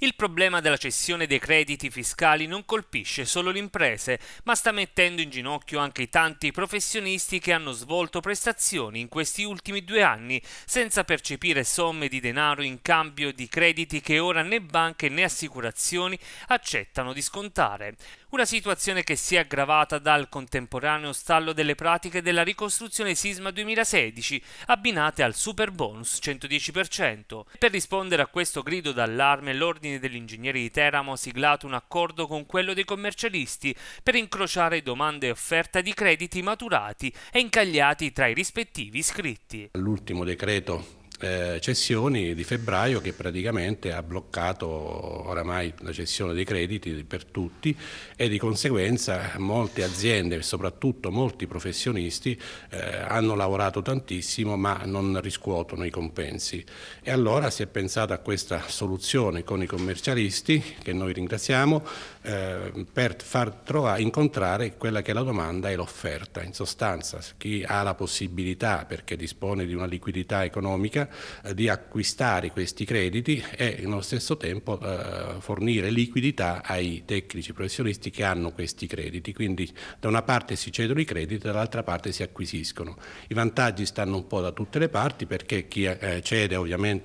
Il problema della cessione dei crediti fiscali non colpisce solo le imprese, ma sta mettendo in ginocchio anche i tanti professionisti che hanno svolto prestazioni in questi ultimi due anni senza percepire somme di denaro in cambio di crediti che ora né banche né assicurazioni accettano di scontare. Una situazione che si è aggravata dal contemporaneo stallo delle pratiche della ricostruzione sisma 2016 abbinate al super bonus 110%. Per rispondere a questo grido d'allarme l'ordine ordini degli ingegneri di Teramo ha siglato un accordo con quello dei commercialisti per incrociare domande e offerta di crediti maturati e incagliati tra i rispettivi iscritti. L'ultimo decreto eh, cessioni di febbraio che praticamente ha bloccato oramai la cessione dei crediti per tutti e di conseguenza molte aziende e soprattutto molti professionisti eh, hanno lavorato tantissimo ma non riscuotono i compensi e allora si è pensato a questa soluzione con i commercialisti che noi ringraziamo eh, per far trovare, incontrare quella che è la domanda e l'offerta in sostanza chi ha la possibilità perché dispone di una liquidità economica eh, di acquistare questi crediti e nello stesso tempo eh, fornire liquidità ai tecnici professionisti che hanno questi crediti. Quindi da una parte si cedono i crediti, dall'altra parte si acquisiscono. I vantaggi stanno un po' da tutte le parti perché chi eh, cede ovviamente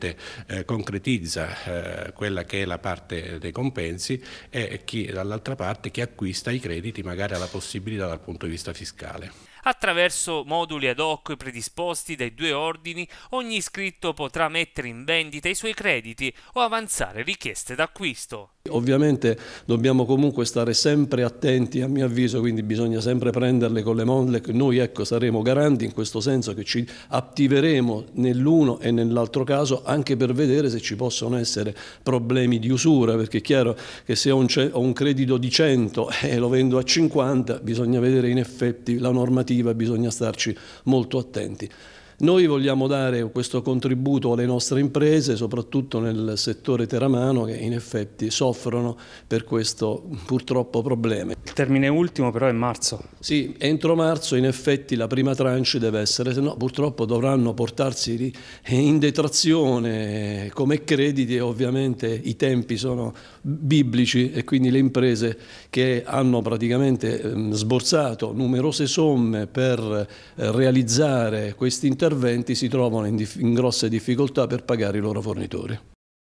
concretizza quella che è la parte dei compensi e chi dall'altra parte chi acquista i crediti magari ha la possibilità dal punto di vista fiscale. Attraverso moduli ad hoc predisposti dai due ordini, ogni iscritto potrà mettere in vendita i suoi crediti o avanzare richieste d'acquisto. Ovviamente dobbiamo comunque stare sempre attenti, a mio avviso, quindi bisogna sempre prenderle con le Monlec. Noi ecco, saremo garanti in questo senso che ci attiveremo nell'uno e nell'altro caso anche per vedere se ci possono essere problemi di usura, perché è chiaro che se ho un credito di 100 e lo vendo a 50 bisogna vedere in effetti la normativa normativa bisogna starci molto attenti. Noi vogliamo dare questo contributo alle nostre imprese, soprattutto nel settore teramano, che in effetti soffrono per questo purtroppo problema. Il termine ultimo però è marzo. Sì, entro marzo in effetti la prima tranche deve essere, se no purtroppo dovranno portarsi in detrazione come crediti e ovviamente i tempi sono biblici e quindi le imprese che hanno praticamente ehm, sborsato numerose somme per eh, realizzare questi interventi interventi si trovano in, in grosse difficoltà per pagare i loro fornitori.